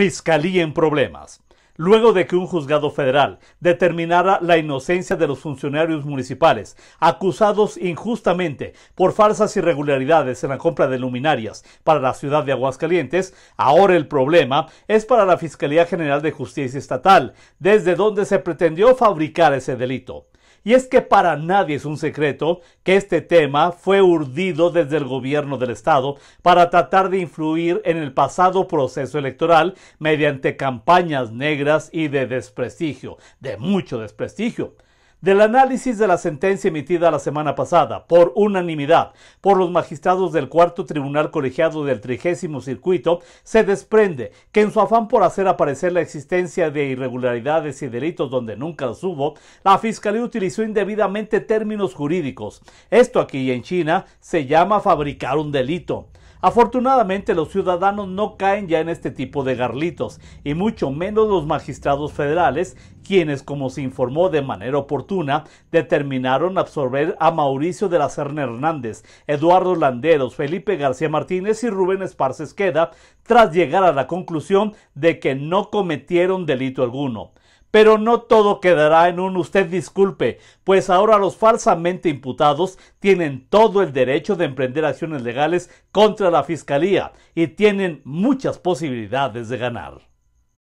Fiscalía en problemas. Luego de que un juzgado federal determinara la inocencia de los funcionarios municipales acusados injustamente por falsas irregularidades en la compra de luminarias para la ciudad de Aguascalientes, ahora el problema es para la Fiscalía General de Justicia Estatal, desde donde se pretendió fabricar ese delito. Y es que para nadie es un secreto que este tema fue urdido desde el gobierno del Estado para tratar de influir en el pasado proceso electoral mediante campañas negras y de desprestigio, de mucho desprestigio. Del análisis de la sentencia emitida la semana pasada por unanimidad por los magistrados del cuarto tribunal colegiado del trigésimo circuito, se desprende que en su afán por hacer aparecer la existencia de irregularidades y delitos donde nunca los hubo, la fiscalía utilizó indebidamente términos jurídicos. Esto aquí en China se llama fabricar un delito. Afortunadamente los ciudadanos no caen ya en este tipo de garlitos, y mucho menos los magistrados federales, quienes, como se informó de manera oportuna, determinaron absorber a Mauricio de la Serna Hernández, Eduardo Landeros, Felipe García Martínez y Rubén Esparza Esqueda, tras llegar a la conclusión de que no cometieron delito alguno. Pero no todo quedará en un usted disculpe, pues ahora los falsamente imputados tienen todo el derecho de emprender acciones legales contra la Fiscalía y tienen muchas posibilidades de ganar.